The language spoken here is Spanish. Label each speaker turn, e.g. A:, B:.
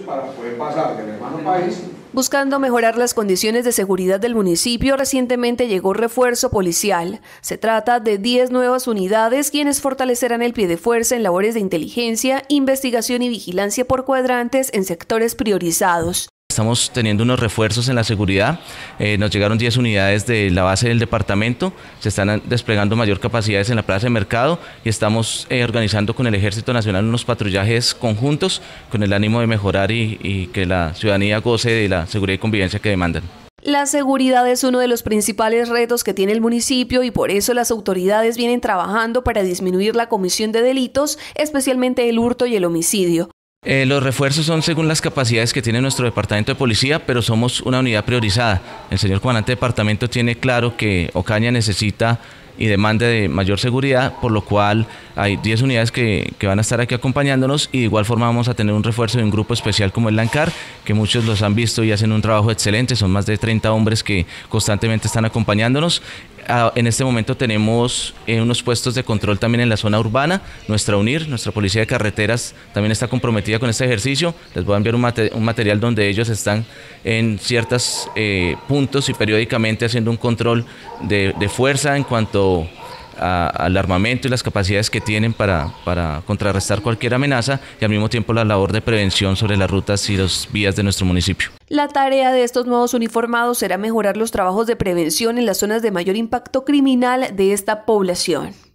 A: para poder pasar del hermano
B: país Buscando mejorar las condiciones de seguridad del municipio, recientemente llegó refuerzo policial. Se trata de 10 nuevas unidades quienes fortalecerán el pie de fuerza en labores de inteligencia, investigación y vigilancia por cuadrantes en sectores priorizados
A: estamos teniendo unos refuerzos en la seguridad. Eh, nos llegaron 10 unidades de la base del departamento, se están desplegando mayor capacidades en la plaza de mercado y estamos eh, organizando con el Ejército Nacional unos patrullajes conjuntos con el ánimo de mejorar y que la ciudadanía goce de la seguridad y convivencia que demandan.
B: La seguridad es uno de los principales retos que tiene el municipio y por eso las autoridades vienen trabajando para disminuir la comisión de delitos, especialmente el hurto y el homicidio.
A: Eh, los refuerzos son según las capacidades que tiene nuestro departamento de policía, pero somos una unidad priorizada. El señor comandante de departamento tiene claro que Ocaña necesita y demanda de mayor seguridad, por lo cual hay 10 unidades que, que, van a estar aquí acompañándonos y de igual forma vamos a tener un refuerzo de un grupo especial como el Lancar, que muchos los han visto y hacen un trabajo excelente, son más de 30 hombres que constantemente están acompañándonos en este momento tenemos eh, unos puestos de control también en la zona urbana. Nuestra UNIR, nuestra Policía de Carreteras, también está comprometida con este ejercicio. Les voy a enviar un, material donde ellos están en ciertos eh, puntos y periódicamente haciendo un control de fuerza en cuanto al armamento y las capacidades que tienen para, para contrarrestar cualquier amenaza y al mismo tiempo la labor de prevención sobre las rutas y las vías de nuestro municipio.
B: La tarea de estos nuevos uniformados será mejorar los trabajos de prevención en las zonas de mayor impacto criminal de esta población.